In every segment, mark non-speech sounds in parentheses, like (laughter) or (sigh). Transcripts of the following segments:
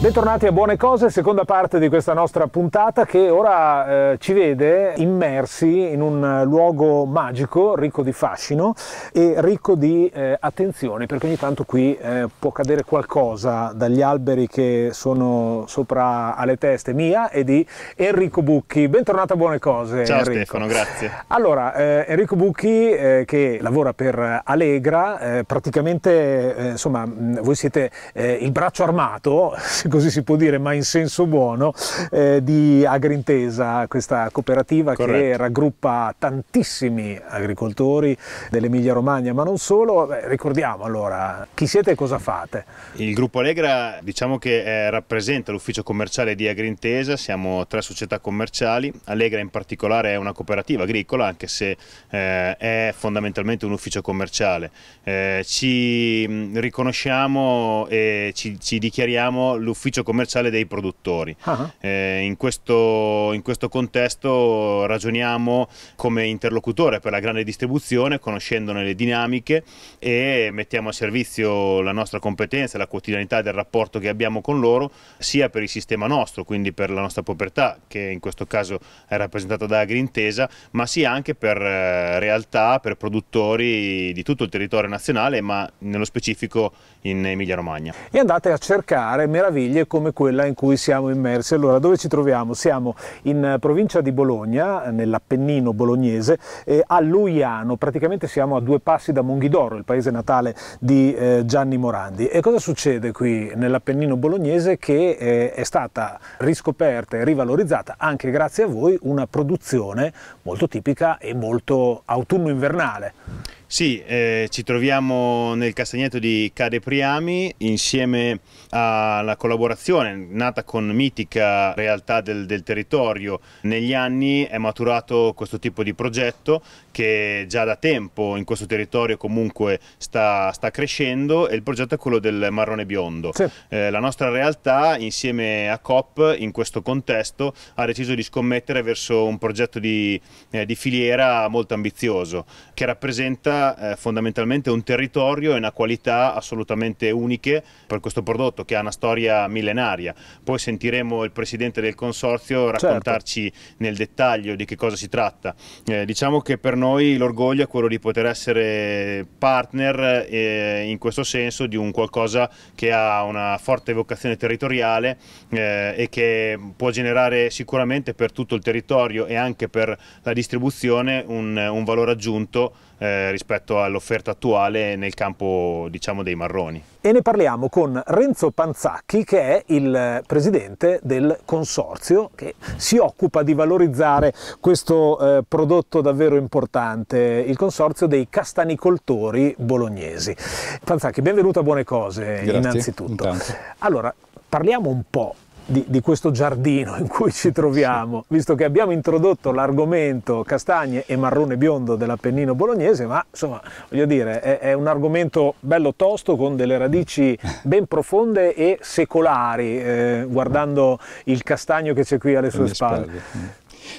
Bentornati a Buone Cose, seconda parte di questa nostra puntata che ora eh, ci vede immersi in un luogo magico, ricco di fascino e ricco di eh, attenzione, perché ogni tanto qui eh, può cadere qualcosa dagli alberi che sono sopra alle teste mia e di Enrico Bucchi. Bentornato a Buone Cose. Ciao Enrico. Stefano, grazie. Allora, eh, Enrico Bucchi eh, che lavora per Allegra, eh, praticamente insomma voi siete il braccio armato, si (laughs) così si può dire, ma in senso buono, eh, di Agrintesa, questa cooperativa Corretto. che raggruppa tantissimi agricoltori dell'Emilia Romagna, ma non solo. Beh, ricordiamo allora chi siete e cosa fate. Il gruppo Allegra diciamo che eh, rappresenta l'ufficio commerciale di Agrintesa, siamo tre società commerciali, Allegra in particolare è una cooperativa agricola anche se eh, è fondamentalmente un ufficio commerciale. Eh, ci riconosciamo e ci, ci dichiariamo l'ufficio l'ufficio commerciale dei produttori. Uh-huh. Eh, in, questo, in, questo, contesto ragioniamo come interlocutore per la grande distribuzione, conoscendone le dinamiche e mettiamo a servizio la nostra competenza, la quotidianità del rapporto che abbiamo con loro, sia per il sistema nostro, quindi per la nostra proprietà, che in questo caso è rappresentata da Agrintesa, ma sia anche per eh, realtà, per produttori di tutto il territorio nazionale, ma nello specifico in Emilia Romagna. E andate a cercare meraviglie come quella in cui siamo immersi. Allora, dove ci troviamo? Siamo in eh, provincia di Bologna, eh, nell'Appennino bolognese, a Luiano, praticamente siamo a due passi da Monghidoro, il paese natale di eh, Gianni Morandi. E cosa succede qui nell'Appennino bolognese? Che è stata riscoperta e rivalorizzata, anche grazie a voi, una produzione molto tipica e molto autunno-invernale. Sì, eh, ci troviamo nel castagneto di Cade Priami insieme alla collaborazione nata con Mitica, realtà del, del, territorio. Negli anni è maturato questo tipo di progetto che già da tempo in questo territorio comunque sta, sta crescendo e il progetto è quello del marrone biondo. Sì. Eh, la nostra realtà insieme a COP in questo contesto ha deciso di scommettere verso un progetto di, eh, di filiera molto ambizioso che rappresenta eh, fondamentalmente un territorio e una qualità assolutamente uniche per questo prodotto che ha una storia millenaria. Poi sentiremo il presidente del consorzio certo. raccontarci certo. nel dettaglio di che cosa si tratta. Eh, diciamo che per noi l'orgoglio è quello di poter essere partner eh, in questo senso di un qualcosa che ha una forte vocazione territoriale eh, e che può generare sicuramente per tutto il territorio e anche per la distribuzione un, un valore aggiunto eh, rispetto all'offerta attuale nel campo diciamo, dei marroni. E ne parliamo con Renzo Panzacchi che è il presidente del consorzio che si occupa di valorizzare questo eh, prodotto davvero importante, il consorzio dei castanicoltori bolognesi. Panzacchi, benvenuto a Buone Cose Grazie, innanzitutto. Intanto. Allora, parliamo un po' di, di, questo giardino in cui ci troviamo, visto che abbiamo introdotto l'argomento castagne e marrone biondo dell'Appennino bolognese, ma insomma, voglio dire, è, è, un argomento bello tosto con delle radici ben profonde e secolari, eh, guardando il castagno che c'è qui alle sue spalle. spalle. Mm.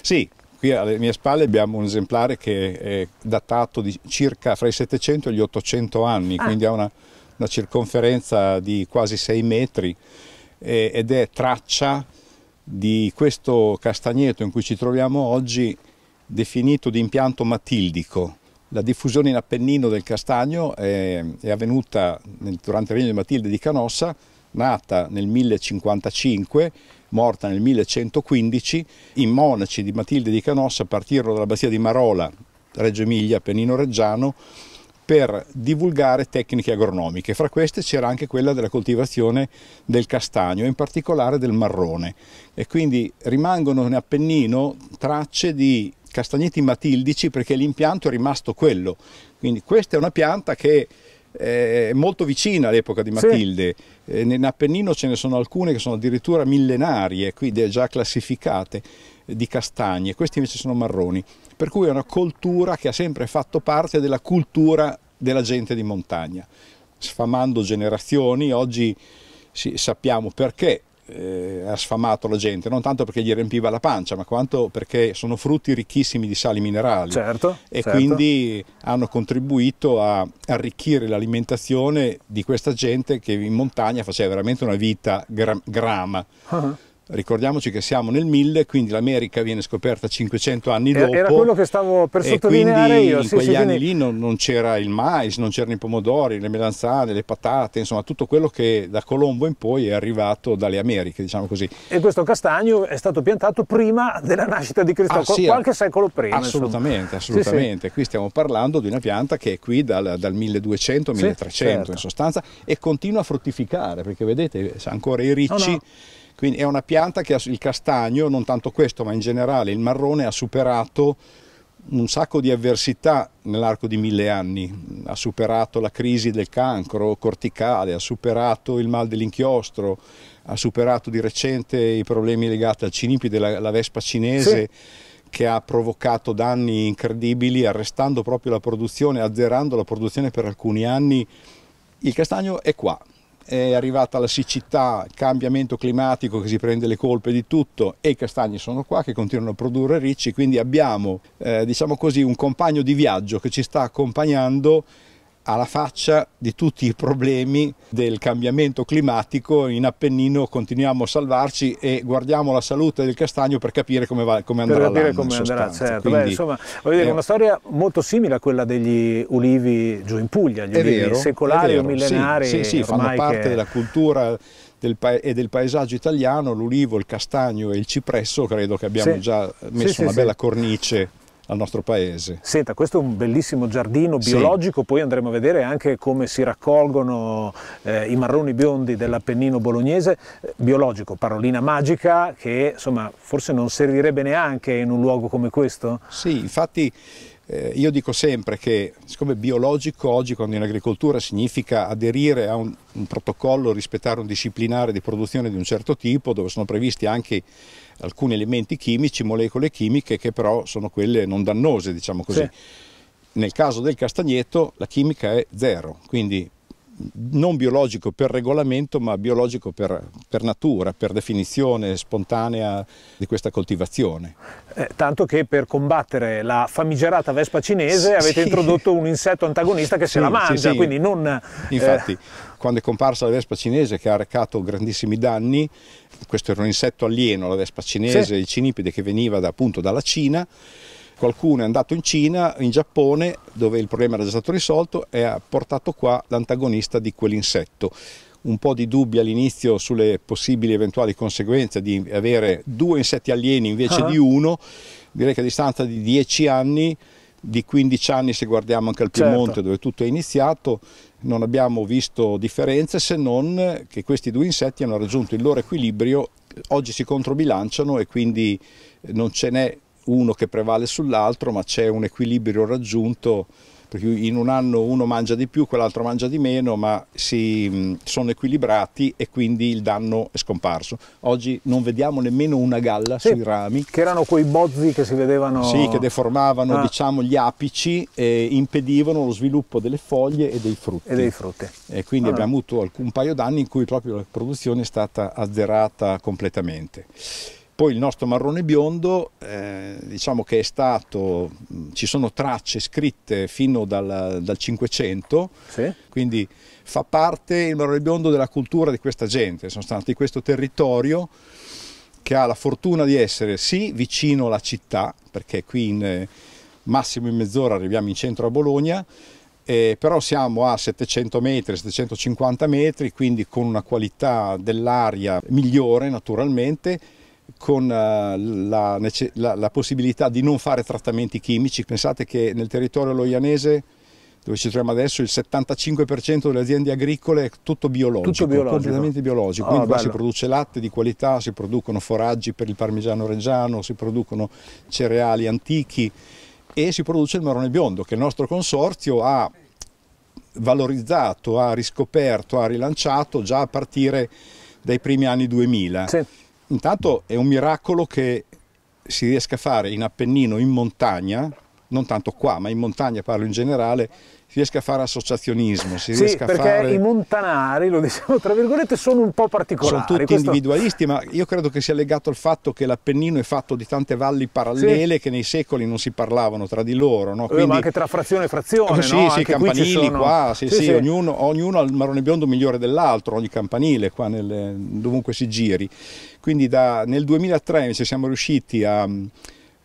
Sì, qui alle mie spalle abbiamo un esemplare che è datato di circa fra i 700 e gli 800 anni, ah. quindi ha una, una circonferenza di quasi 6 metri eh, ed è traccia di questo castagneto in cui ci troviamo oggi definito di impianto matildico. La diffusione in Appennino del castagno è, è avvenuta nel, durante il regno di Matilde di Canossa, nata nel 1055, morta nel 1115. I monaci di Matilde di Canossa partirono dalla Bastia di Marola, Reggio Emilia, Appennino Reggiano, per divulgare tecniche agronomiche. Fra queste c'era anche quella della coltivazione del castagno, in particolare del marrone. E quindi rimangono in Appennino tracce di castagneti matildici perché l'impianto è rimasto quello. Quindi questa è una pianta che eh, è molto vicina all'epoca di Matilde. Sì. Eh, in Appennino ce ne sono alcune che sono addirittura millenarie, quindi già classificate di castagne, questi invece sono marroni, per cui è una coltura che ha sempre fatto parte della cultura della gente di montagna. Sfamando generazioni, oggi sì, sappiamo perché eh, ha sfamato la gente, non tanto perché gli riempiva la pancia, ma quanto perché sono frutti ricchissimi di sali minerali certo, e certo. quindi hanno contribuito a arricchire l'alimentazione di questa gente che in montagna faceva veramente una vita gra grama. Uh ah. -huh. Ricordiamoci che siamo nel 1000, quindi l'America viene scoperta 500 anni eh, dopo. Era quello che stavo per sottolineare io. In sì, quegli sì, anni quindi... lì non, non c'era il mais, non c'erano i pomodori, le melanzane, le patate, insomma tutto quello che da Colombo in poi è arrivato dalle Americhe, diciamo così. E questo castagno è stato piantato prima della nascita di Cristo, ah, sì, qualche secolo prima. Assolutamente, insomma. assolutamente. Sì, qui stiamo parlando di una pianta che è qui dal, dal 1200-1300 certo. in sostanza e continua a fruttificare, perché vedete ancora i ricci... No, no quindi è una pianta che il castagno, non tanto questo, ma in generale il marrone ha superato un sacco di avversità nell'arco di mille anni, ha superato la crisi del cancro corticale, ha superato il mal dell'inchiostro, ha superato di recente i problemi legati al cinipide, la, la vespa cinese sì. che ha provocato danni incredibili arrestando proprio la produzione, azzerando la produzione per alcuni anni. Il castagno è qua, è arrivata la siccità, cambiamento climatico che si prende le colpe di tutto e i castagni sono qua che continuano a produrre ricci, quindi abbiamo eh, diciamo così, un compagno di viaggio che ci sta accompagnando alla faccia di tutti i problemi del cambiamento climatico in Appennino continuiamo a salvarci e guardiamo la salute del castagno per capire come, va, come andrà per capire come andrà, certo. Quindi, Beh, insomma, voglio dire, è una storia molto simile a quella degli ulivi giù in Puglia, gli ulivi vero, secolari o millenari. Sì, sì, sì fanno parte che... della cultura del e del paesaggio italiano, l'ulivo, il castagno e il cipresso, credo che abbiamo sì. già messo sì, una bella cornice al nostro paese. Senta, questo è un bellissimo giardino biologico, sì. poi andremo a vedere anche come si raccolgono eh, i marroni biondi dell'Appennino bolognese, eh, biologico, parolina magica che insomma forse non servirebbe neanche in un luogo come questo? Sì, infatti eh, io dico sempre che, siccome biologico oggi quando in agricoltura significa aderire a un, un protocollo, rispettare un disciplinare di produzione di un certo tipo, dove sono previsti anche alcuni elementi chimici, molecole chimiche, che però sono quelle non dannose, diciamo così. Sì. Nel caso del castagneto la chimica è zero, quindi non biologico per regolamento ma biologico per, per natura, per definizione spontanea di questa coltivazione. Eh, tanto che per combattere la famigerata vespa cinese avete introdotto un insetto antagonista che sì, se la mangia, sì, quindi non... Eh, Infatti, eh... quando è comparsa la vespa cinese che ha arrecato grandissimi danni, questo era un insetto alieno, la vespa cinese, il cinipide che veniva da, appunto dalla Cina, qualcuno è andato in Cina, in Giappone, dove il problema era già stato risolto, e ha portato qua l'antagonista di quell'insetto. Un po' di dubbi all'inizio sulle possibili eventuali conseguenze di avere due insetti alieni invece ah. di uno, direi che a distanza di 10 anni di 15 anni se guardiamo anche al Piemonte certo. dove tutto è iniziato non abbiamo visto differenze se non che questi due insetti hanno raggiunto il loro equilibrio oggi si controbilanciano e quindi non ce n'è uno che prevale sull'altro, ma c'è un equilibrio raggiunto perché in un anno uno mangia di più, quell'altro mangia di meno, ma si, mm, sono equilibrati e quindi il danno è scomparso. Oggi non vediamo nemmeno una galla sì, sui rami. Che erano quei bozzi che si vedevano... Sì, che deformavano ah. diciamo, gli apici e impedivano lo sviluppo delle foglie e dei frutti. E, dei frutti. e quindi ah, abbiamo avuto un paio d'anni in cui proprio la produzione è stata azzerata completamente. Poi il nostro marrone biondo, eh, diciamo che è stato, ci sono tracce scritte fino dal, dal 500, sì. quindi fa parte il marrone biondo della cultura di questa gente, sono stati di questo territorio che ha la fortuna di essere sì vicino alla città, perché qui in eh, massimo in mezz'ora arriviamo in centro a Bologna, eh, però siamo a 700 metri, 750 metri, quindi con una qualità dell'aria migliore naturalmente, con eh, la, la, la, possibilità di non fare trattamenti chimici. Pensate che nel territorio loianese, dove ci troviamo adesso, il 75% delle aziende agricole è tutto biologico, tutto biologico. completamente biologico. Oh, Quindi bello. Ah, qua si produce latte di qualità, si producono foraggi per il parmigiano reggiano, si producono cereali antichi e si produce il marrone biondo che il nostro consorzio ha valorizzato, ha riscoperto, ha rilanciato già a partire dai primi anni 2000. Sì Intanto è un miracolo che si riesca a fare in Appennino, in montagna, non tanto qua, ma in montagna parlo in generale, si riesca a fare associazionismo, si sì, riesca a fare... perché i montanari, lo diciamo tra virgolette, sono un po' particolari. Sono tutti Questo... individualisti, ma io credo che sia legato al fatto che l'Appennino è fatto di tante valli parallele sì. che nei secoli non si parlavano tra di loro, no? Eh, Quindi... Ma anche tra frazione e frazione, oh, Sì, no? sì, campanili sono... qua, sì, sì, sì, Ognuno, ognuno ha il marrone biondo migliore dell'altro, ogni campanile qua nel, dovunque si giri. Quindi da, nel 2003 invece siamo riusciti a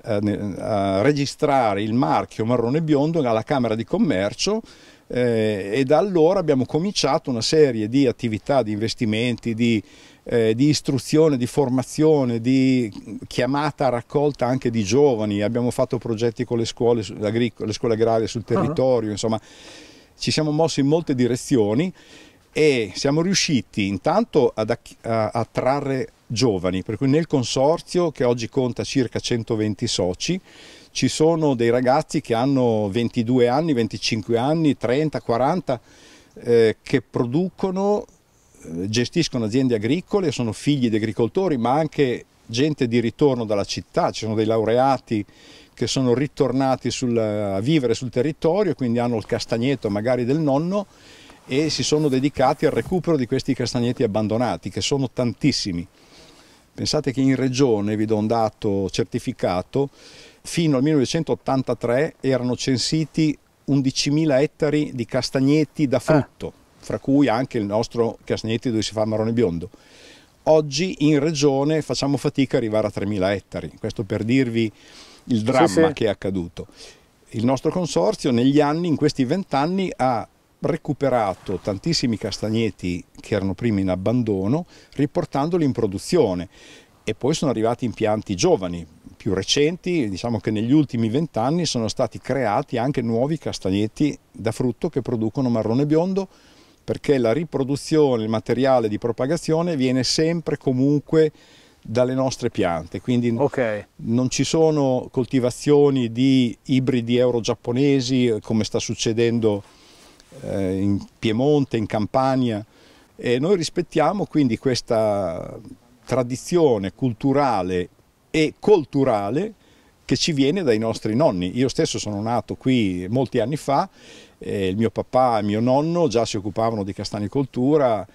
eh, a registrare il marchio marrone biondo alla Camera di Commercio eh, e da allora abbiamo cominciato una serie di attività, di investimenti, di, eh, di, istruzione, di formazione, di chiamata a raccolta anche di giovani, abbiamo fatto progetti con le scuole, le scuole agrarie sul territorio, uh -huh. insomma ci siamo mossi in molte direzioni e siamo riusciti intanto ad trarre giovani, per cui nel consorzio che oggi conta circa 120 soci ci sono dei ragazzi che hanno 22 anni, 25 anni, 30, 40 eh, che producono, eh, gestiscono aziende agricole, sono figli di agricoltori ma anche gente di ritorno dalla città, ci sono dei laureati che sono ritornati sul, a vivere sul territorio, quindi hanno il castagneto magari del nonno e si sono dedicati al recupero di questi castagneti abbandonati, che sono tantissimi. Pensate che in regione, vi do un dato certificato, fino al 1983 erano censiti 11.000 ettari di castagneti da ah. frutto, ah. fra cui anche il nostro castagneti dove si fa marrone biondo. Oggi in regione facciamo fatica a arrivare a 3.000 ettari, questo per dirvi il dramma sì, sì. che è accaduto. Il nostro consorzio negli anni, in questi vent'anni, ha recuperato tantissimi castagneti che erano prima in abbandono, riportandoli in produzione e poi sono arrivati impianti giovani, più recenti, diciamo che negli ultimi vent'anni sono stati creati anche nuovi castagneti da frutto che producono marrone biondo perché la riproduzione, il materiale di propagazione viene sempre comunque dalle nostre piante, quindi okay. non ci sono coltivazioni di ibridi euro-giapponesi come sta succedendo eh, in Piemonte, in Campania e noi rispettiamo quindi questa tradizione culturale e culturale che ci viene dai nostri nonni. Io stesso sono nato qui molti anni fa, eh, il mio papà e mio nonno già si occupavano di castagnicoltura,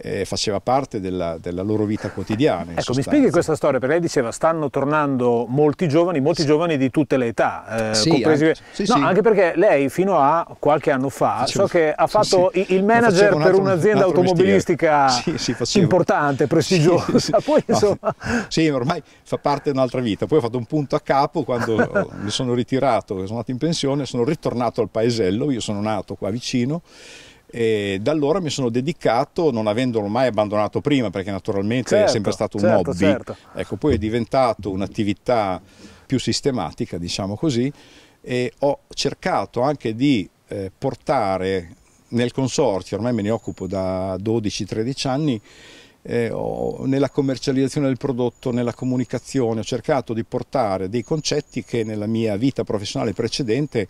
eh, faceva parte della, della, loro vita quotidiana. Ecco, mi spieghi questa storia, perché lei diceva stanno tornando molti giovani, molti sì. giovani di tutte le età, eh, sì, compresi... anche, sì, no, anche, perché lei fino a qualche anno fa facevo, so che ha fatto il manager un altro, per un'azienda un automobilistica importante, prestigiosa, poi, insomma... sì, ormai fa parte di un'altra vita, poi ho fatto un punto a capo quando (laughs) mi sono ritirato, sono andato in pensione, sono ritornato al paesello, io sono nato qua vicino, e da allora mi sono dedicato, non avendolo mai abbandonato prima, perché naturalmente certo, è sempre stato un certo, hobby, certo. Ecco, poi è diventato un'attività più sistematica, diciamo così, e ho cercato anche di eh, portare nel consorzio, ormai me ne occupo da 12-13 anni, eh, nella commercializzazione del prodotto, nella comunicazione, ho cercato di portare dei concetti che nella mia vita professionale precedente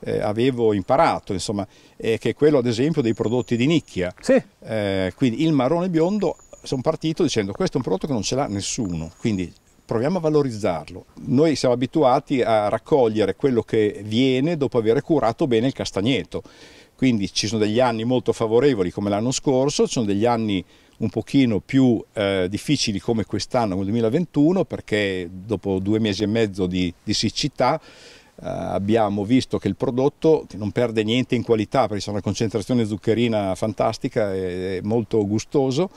eh, avevo imparato, insomma, eh, che è quello ad esempio dei prodotti di nicchia. Sì. Eh, quindi il marrone biondo, sono partito dicendo questo è un prodotto che non ce l'ha nessuno, quindi proviamo a valorizzarlo. Noi siamo abituati a raccogliere quello che viene dopo aver curato bene il castagneto, quindi ci sono degli anni molto favorevoli come l'anno scorso, ci sono degli anni un pochino più eh, difficili come quest'anno, come il 2021, perché dopo due mesi e mezzo di, di siccità eh, abbiamo visto che il prodotto non perde niente in qualità perché c'è una concentrazione zuccherina fantastica e molto gustoso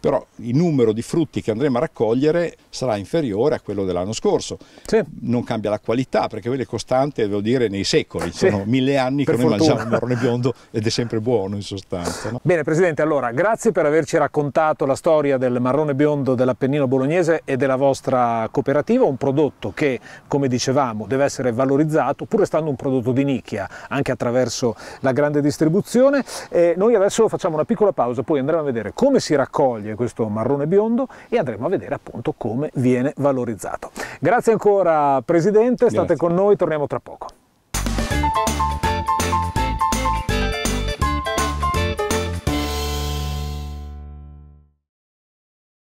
però il numero di frutti che andremo a raccogliere sarà inferiore a quello dell'anno scorso. Sì. Non cambia la qualità perché quella è costante, devo dire, nei secoli, sì. sono mille anni per che fortuna. noi mangiamo marrone biondo ed è sempre buono in sostanza. No? Bene Presidente, allora grazie per averci raccontato la storia del marrone biondo dell'Appennino bolognese e della vostra cooperativa, un prodotto che, come dicevamo, deve essere valorizzato pur essendo un prodotto di nicchia, anche attraverso la grande distribuzione. E noi adesso facciamo una piccola pausa, poi andremo a vedere come si raccoglie sceglie questo marrone biondo e andremo a vedere appunto come viene valorizzato. Grazie ancora Presidente, state Grazie. con noi, torniamo tra poco.